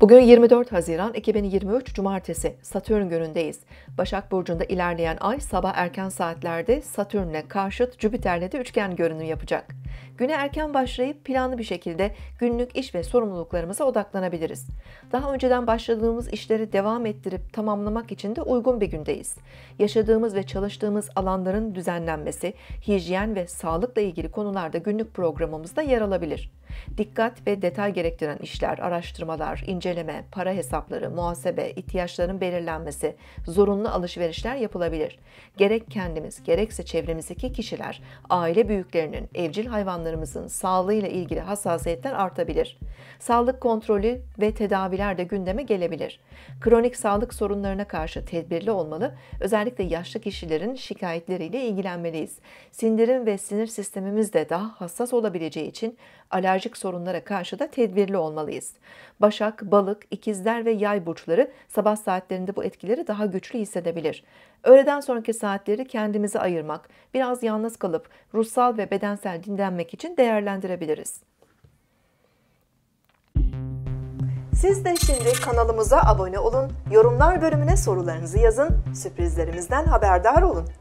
Bugün 24 Haziran 2023 Cumartesi Satürn günündeyiz. Başak Burcu'nda ilerleyen ay sabah erken saatlerde Satürn'le karşıt Jüpiter'le de üçgen görünüm yapacak. Güne erken başlayıp planlı bir şekilde günlük iş ve sorumluluklarımıza odaklanabiliriz. Daha önceden başladığımız işleri devam ettirip tamamlamak için de uygun bir gündeyiz. Yaşadığımız ve çalıştığımız alanların düzenlenmesi, hijyen ve sağlıkla ilgili konularda günlük programımızda yer alabilir. Dikkat ve detay gerektiren işler, araştırmalar, inceleme, para hesapları, muhasebe, ihtiyaçların belirlenmesi, zorunlu alışverişler yapılabilir. Gerek kendimiz, gerekse çevremizdeki kişiler, aile büyüklerinin, evcil hayvanlarımızın sağlığıyla ilgili hassasiyetler artabilir. Sağlık kontrolü ve tedaviler de gündeme gelebilir. Kronik sağlık sorunlarına karşı tedbirli olmalı, özellikle yaşlı kişilerin şikayetleriyle ilgilenmeliyiz. Sindirim ve sinir sistemimiz de daha hassas olabileceği için alerji alerjik sorunlara karşı da tedbirli olmalıyız. Başak, balık, ikizler ve yay burçları sabah saatlerinde bu etkileri daha güçlü hissedebilir. Öğleden sonraki saatleri kendimizi ayırmak, biraz yalnız kalıp ruhsal ve bedensel dinlenmek için değerlendirebiliriz. Siz de şimdi kanalımıza abone olun, yorumlar bölümüne sorularınızı yazın, sürprizlerimizden haberdar olun.